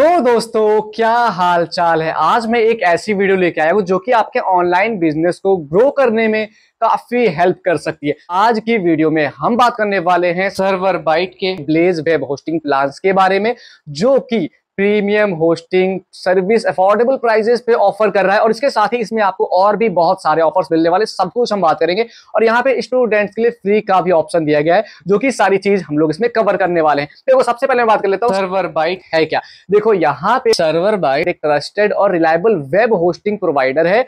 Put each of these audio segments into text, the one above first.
तो दोस्तों क्या हाल चाल है आज मैं एक ऐसी वीडियो लेके आया हूँ जो कि आपके ऑनलाइन बिजनेस को ग्रो करने में काफी हेल्प कर सकती है आज की वीडियो में हम बात करने वाले हैं सर्वर बाइट के ब्लेज वेब होस्टिंग प्लान के बारे में जो कि premium hosting service affordable prices पे ऑफर कर रहा है और इसके साथ ही इसमें आपको और भी बहुत सारे ऑफर्स मिलने वाले सब कुछ हम बात करेंगे और यहाँ पे स्टूडेंट्स के लिए फ्री का भी ऑप्शन दिया गया है जो कि सारी चीज हम लोग इसमें कवर करने वाले हैं देखो सबसे पहले मैं बात कर लेता हूँ सर्वर बाइक है क्या देखो यहाँ पे सर्वर बाइक एक ट्रस्टेड और रिलायबल वेब होस्टिंग प्रोवाइडर है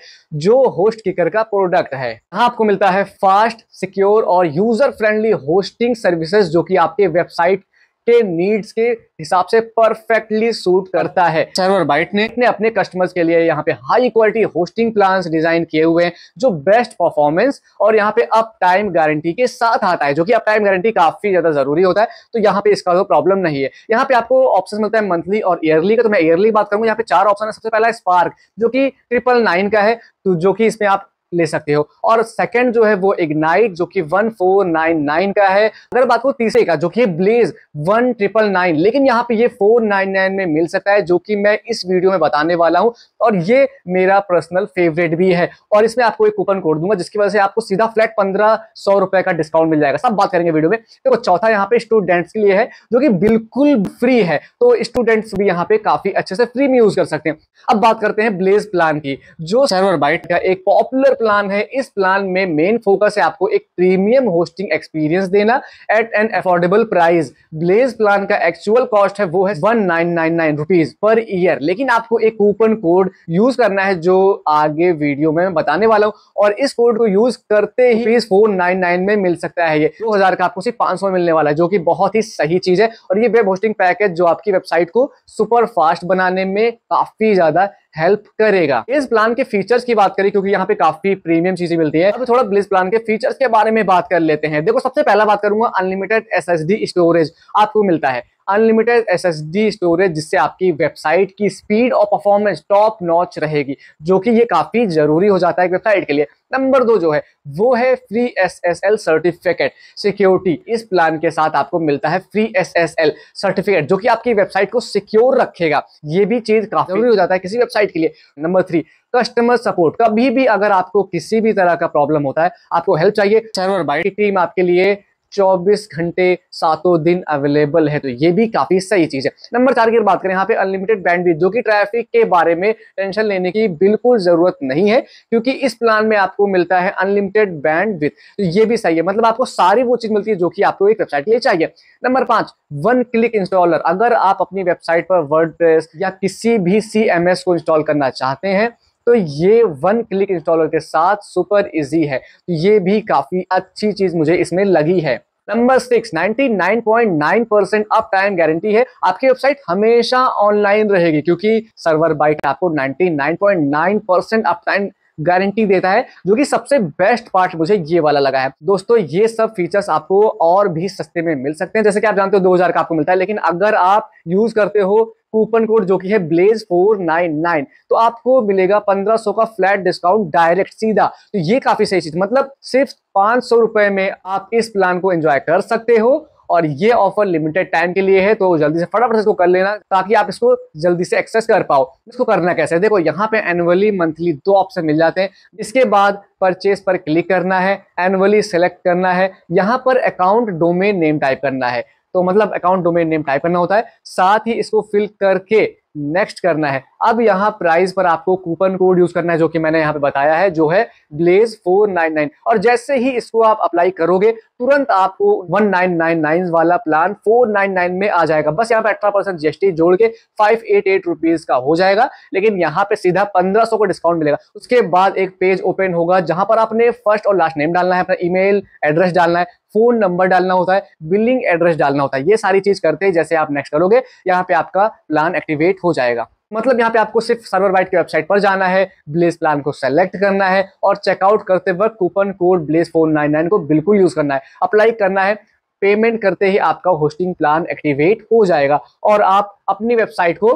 जो होस्ट किकर का प्रोडक्ट है यहाँ आपको मिलता है फास्ट सिक्योर और यूजर फ्रेंडली होस्टिंग सर्विसेज जो की आपके वेबसाइट के नीड्स के हिसाब से परफेक्टली सूट करता है सर्वर बाइट ने अपने अपने कस्टमर्स के लिए यहाँ पे high quality hosting plan design किए हुए हैं जो बेस्ट परफॉर्मेंस और यहाँ पे अप टाइम गारंटी के साथ आता है जो कि अप टाइम गारंटी काफी ज्यादा जरूरी होता है तो यहाँ पे इसका प्रॉब्लम तो नहीं है यहाँ पे आपको ऑप्शन मिलता है मंथली और ईयरली का तो मैं ईयरली बात करूंगा यहाँ पे चार ऑप्शन है सबसे पहला स्पार्क जो कि ट्रिपल नाइन का है तो जो कि इसमें आप ले सकते हो और सेकंड जो है वो इग्नाइट जो कि 1499 का है अगर बात करो तीसरे का जो कि ब्लेज वन ट्रिपल नाइन लेकिन यहाँ पे ये 499 में मिल सकता है जो कि मैं इस वीडियो में बताने वाला हूं और ये मेरा पर्सनल फेवरेट भी है और इसमें आपको एक कूपन कोड दूंगा जिसकी वजह से आपको सीधा फ्लैट पंद्रह सौ रुपए का डिस्काउंट मिल जाएगा सब बात करेंगे वीडियो में देखो तो चौथा यहाँ पे स्टूडेंट्स के लिए है जो कि बिल्कुल फ्री है तो स्टूडेंट्स भी यहाँ पे काफी अच्छे से फ्री में यूज कर सकते हैं अब बात करते हैं ब्लेज प्लान की जो सर्वर बाइट का एक पॉपुलर प्लान है इस प्लान में मेन फोकस है आपको एक प्रीमियम होस्टिंग एक्सपीरियंस देना at an affordable price blaze plan का एक्चुअल कॉस्ट है वो है one nine nine nine rupees per year लेकिन आपको एक कूपन कोड यूज करना है जो आगे वीडियो में बताने वाला हूँ और इस कोड को यूज करते ही फीस फोर नाइन नाइन में मिल सकता है ये दो हजार का आपको सिर्फ पांच सौ मिलने वाला है जो की बहुत ही सही चीज है और ये वेब होस्टिंग पैकेज जो आपकी वेबसाइट को सुपर फास्ट बनाने में काफी ज्यादा हेल्प करेगा इस प्लान के फीचर्स की बात करें क्योंकि यहाँ पे काफी प्रीमियम चीजें मिलती है अब थोड़ा ब्लिस प्लान के फीचर्स के बारे में बात कर लेते हैं देखो सबसे पहला बात करूंगा अनलिमिटेड एस स्टोरेज आपको मिलता है अनलिमिटेड एसएसडी स्टोरेज जिससे आपकी वेबसाइट की स्पीड और परफॉर्मेंस टॉप नॉच रहेगी जो कि ये काफ़ी ज़रूरी हो जाता है वेबसाइट के लिए नंबर दो जो है वो है free S S L certificate security इस प्लान के साथ आपको मिलता है free S S L certificate जो कि आपकी वेबसाइट को सिक्योर रखेगा ये भी चीज काफी जरूरी हो जाता है किसी वेबसाइट के लिए नंबर थ्री कस्टमर सपोर्ट कभी भी अगर आपको किसी भी तरह का प्रॉब्लम होता है आपको हेल्प चाहिए सर्वर बाइट टीम आपके लिए 24 घंटे सातों दिन अवेलेबल है तो ये भी काफी सही चीज है नंबर चार की बात करें यहाँ पे अनलिमिटेड बैंड जो कि ट्रैफिक के बारे में टेंशन लेने की बिल्कुल जरूरत नहीं है क्योंकि इस प्लान में आपको मिलता है अनलिमिटेड बैंड विथ तो ये भी सही है मतलब आपको सारी वो चीज मिलती है जो कि आपको एक वेबसाइट के लिए चाहिए नंबर पांच वन क्लिक इंस्टॉलर अगर आप अपनी वेबसाइट पर वर्ड या किसी भी सी को इंस्टॉल करना चाहते हैं तो ये वन क्लिक इंस्टॉलर के साथ सुपर इजी है तो ये भी काफ़ी अच्छी चीज़ मुझे इसमें लगी है number six 99.9 percent uptime guarantee है आपकी वेबसाइट हमेशा ऑनलाइन रहेगी क्योंकि सर्वर बाइट आपको 99.9 परसेंट अप टाइम गारंटी देता है जो कि सबसे बेस्ट पार्ट मुझे ये वाला लगा है दोस्तों ये सब फीचर्स आपको और भी सस्ते में मिल सकते हैं जैसे कि आप जानते हो दो का आपको मिलता है लेकिन अगर आप यूज करते हो कूपन कोड जो कि है ब्लेज फोर नाइन नाइन तो आपको मिलेगा पंद्रह सौ का फ्लैट डिस्काउंट डायरेक्ट सीधा तो ये काफी सही चीज मतलब सिर्फ पांच सौ रुपए में आप इस प्लान को एंजॉय कर सकते हो और ये ऑफर लिमिटेड टाइम के लिए है तो जल्दी से फटाफट इसको कर लेना ताकि आप इसको जल्दी से एक्सेस कर पाओ इसको करना कैसे देखो यहाँ पे एनुअली मंथली दो ऑप्शन मिल जाते हैं इसके बाद परचेज पर क्लिक करना है एनुअली सेलेक्ट करना है यहाँ पर अकाउंट डोमेन नेम टाइप करना है तो मतलब अकाउंट डोमेन नेम टाइप करना होता है साथ ही इसको फिल करके नेक्स्ट करना है अब यहाँ प्राइस पर आपको कूपन कोड यूज करना है जो कि मैंने यहाँ पे बताया है जो है ब्लेज 499 और जैसे ही इसको आप अप्लाई करोगे तुरंत आपको 1999 वाला प्लान 499 में आ जाएगा बस यहाँ पे अठारह परसेंट जीएसटी जोड़ के फाइव एट एट रुपीज का हो जाएगा लेकिन यहाँ पे सीधा पंद्रह सौ का डिस्काउंट मिलेगा उसके बाद एक पेज ओपन होगा जहां पर आपने फर्स्ट और लास्ट नेम डालना है अपना ईमेल एड्रेस डालना है फोन नंबर डालना होता है बिलिंग एड्रेस डालना होता है ये सारी चीज करते हैं जैसे आप नेक्स्ट करोगे यहाँ पे आपका प्लान एक्टिवेट अपडेट हो जाएगा मतलब यहाँ पे आपको सिर्फ सर्वर बाइट की वेबसाइट पर जाना है ब्लेस प्लान को सेलेक्ट करना है और चेकआउट करते वक्त coupon code blaze four nine nine को बिल्कुल यूज करना है अप्लाई करना है पेमेंट करते ही आपका होस्टिंग प्लान एक्टिवेट हो जाएगा और आप अपनी वेबसाइट को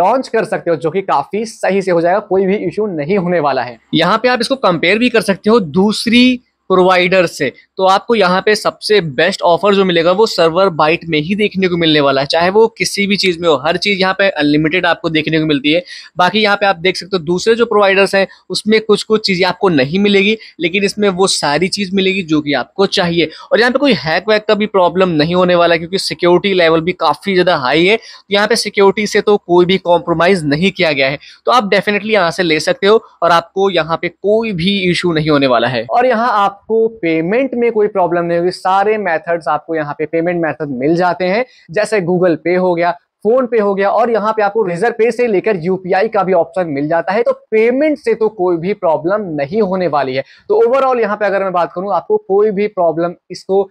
लॉन्च कर सकते हो जो कि काफी सही से हो जाएगा कोई भी इश्यू नहीं होने वाला है यहाँ पे आप इसको कंपेयर भी कर सकते हो दूसरी प्रोवाइडर से तो आपको यहाँ पे सबसे बेस्ट ऑफर जो मिलेगा वो सर्वर बाइट में ही देखने को मिलने वाला है चाहे वो किसी भी चीज़ में हो हर चीज़ यहाँ पे अनलिमिटेड आपको देखने को मिलती है बाकी यहाँ पे आप देख सकते हो दूसरे जो प्रोवाइडर्स हैं उसमें कुछ कुछ चीज़ें आपको नहीं मिलेगी लेकिन इसमें वो सारी चीज़ मिलेगी जो कि आपको चाहिए और यहाँ पर कोई हैक वैक का भी प्रॉब्लम नहीं होने वाला क्योंकि सिक्योरिटी लेवल भी काफ़ी ज़्यादा हाई है तो यहाँ पर सिक्योरिटी से तो कोई भी कॉम्प्रोमाइज़ नहीं किया गया है तो आप डेफिनेटली यहाँ से ले सकते हो और आपको यहाँ पे कोई भी इशू नहीं होने वाला है और यहाँ आप आपको पेमेंट में कोई प्रॉब्लम नहीं होगी सारे मेथड्स आपको यहाँ पे पेमेंट मेथड मिल जाते हैं जैसे गूगल पे हो गया फोन पे हो गया और यहाँ पे आपको रिजर्व पे से लेकर यूपीआई का भी ऑप्शन मिल जाता है तो पेमेंट से तो कोई भी प्रॉब्लम नहीं होने वाली है तो ओवरऑल यहाँ पे अगर मैं बात करूँ आपको कोई भी प्रॉब्लम इसको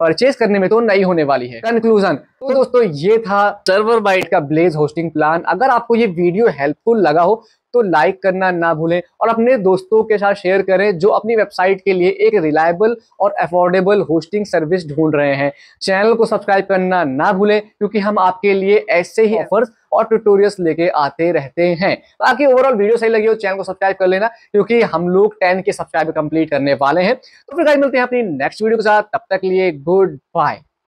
परचेज करने में तो नहीं होने वाली है कंक्लूजन तो दोस्तों ये था सर्वर बाइट का ब्लेज होस्टिंग प्लान अगर आपको ये वीडियो हेल्पफुल लगा हो तो लाइक करना ना भूलें और अपने दोस्तों के साथ शेयर करें जो अपनी वेबसाइट के लिए एक रिलायबल और अफोर्डेबल होस्टिंग सर्विस ढूंढ रहे हैं चैनल को सब्सक्राइब करना ना भूलें क्योंकि हम आपके लिए ऐसे ही ऑफर्स और ट्यूटोरियल्स लेके आते रहते हैं बाकी ओवरऑल वीडियो सही लगी हो चैनल को सब्सक्राइब कर लेना क्योंकि हम लोग टेन के सब्सक्राइब कंप्लीट करने वाले हैं तो फिर मिलते हैं अपनी नेक्स्ट वीडियो के साथ तब तक लिए गुड बाय